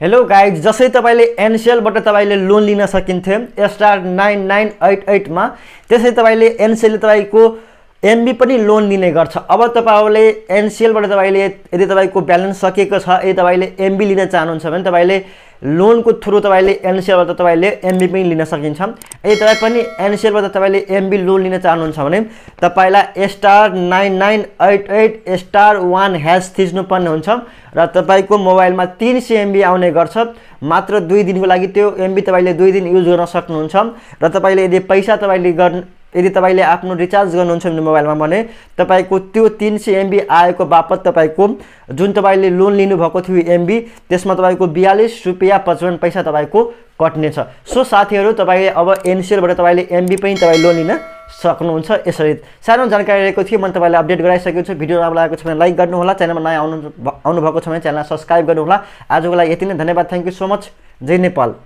hello guide जसै तपाईँले एनसिएलबाट तपाईँले लोन लिन सकिन्थ्यो एस्टार नाइन नाइन एट एटमा त्यसै तपाईँले एनसिएलले तपाईँको एमबी पनि लोन दिने गर्छ अब तपाईँले एनसिएलबाट तपाईँले यदि तपाईँको ब्यालेन्स सकिएको छ यदि तपाईँले एमबी लिन चाहनुहुन्छ भने तपाईँले लोनको थ्रु तपाईँले एनसिएलबाट तपाईँले एमबी पनि लिन सकिन्छ यदि तपाईँ पनि एनसिएलबाट तपाईँले एमबी लोन लिन चाहनुहुन्छ भने तपाईँलाई star nine nine eight eight star one hash थिच्नुपर्ने हुन्छ र तपाईँको मोबाइलमा तिन सय एमबी आउने गर्छ मात्र दुई दिनको लागि त्यो एमबी तपाईँले दुई दिन युज गर्न सक्नुहुन्छ र तपाईँले यदि पैसा तपाईँले गर्नु यदि तपाईँले आफ्नो रिचार्ज गर्नुहुन्छ भने मोबाइलमा भने तपाईँको त्यो तिन सय एमबी आएको बापत तपाईँको जुन तपाईँले लोन लिनुभएको थियो एमबी त्यसमा तपाईँको बयालिस रुपियाँ पचपन्न पैसा तपाईँको कट्नेछ सो साथीहरू तपाईँले अब एनसिएलबाट तपाईँले एमबी पनि तपाईँ लोन लिन सक्नुहुन्छ यसरी सानो जानकारी रहेको थियो मैले तपाईँलाई अपडेट गराइसकेको छु भिडियो राम्रो लागेको छ भने लाइक गर्नुहोला च्यानलमा नयाँ आउनु आउनुभएको छ भने च्यानललाई सब्सक्राइब गर्नुहोला आजको लागि यति नै धन्यवाद थ्याङ्क यू सो मच जय नेपाल